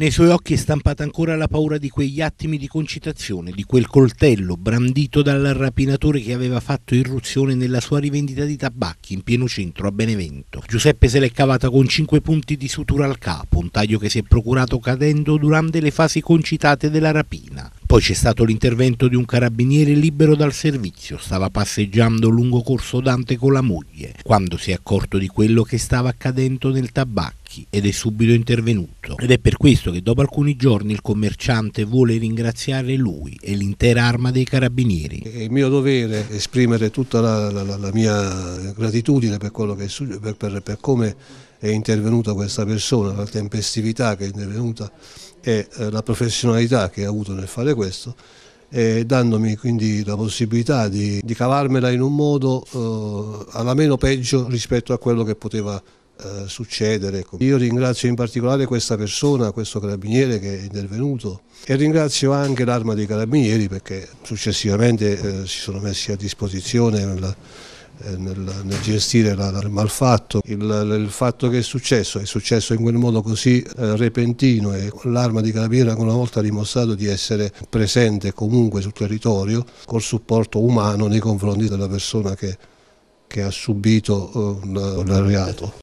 Nei suoi occhi è stampata ancora la paura di quegli attimi di concitazione, di quel coltello brandito dal rapinatore che aveva fatto irruzione nella sua rivendita di tabacchi in pieno centro a Benevento. Giuseppe se l'è cavata con cinque punti di sutura al capo, un taglio che si è procurato cadendo durante le fasi concitate della rapina. Poi c'è stato l'intervento di un carabiniere libero dal servizio, stava passeggiando lungo Corso Dante con la moglie, quando si è accorto di quello che stava accadendo nel tabacco Sacchi ed è subito intervenuto. Ed è per questo che dopo alcuni giorni il commerciante vuole ringraziare lui e l'intera arma dei carabinieri. È il mio dovere esprimere tutta la, la, la mia gratitudine per, che, per, per, per come è intervenuta questa persona, la tempestività che è intervenuta e eh, la professionalità che ha avuto nel fare questo, eh, dandomi quindi la possibilità di, di cavarmela in un modo eh, alla meno peggio rispetto a quello che poteva eh, succedere. Io ringrazio in particolare questa persona, questo carabiniere che è intervenuto e ringrazio anche l'arma dei carabinieri perché successivamente eh, si sono messi a disposizione nel, eh, nel, nel gestire la, la, il malfatto. Il, il, fatto che è successo è successo in quel modo così eh, repentino e l'arma dei carabinieri ancora una volta ha dimostrato di essere presente comunque sul territorio col supporto umano nei confronti della persona che, che ha subito eh, un, un reato.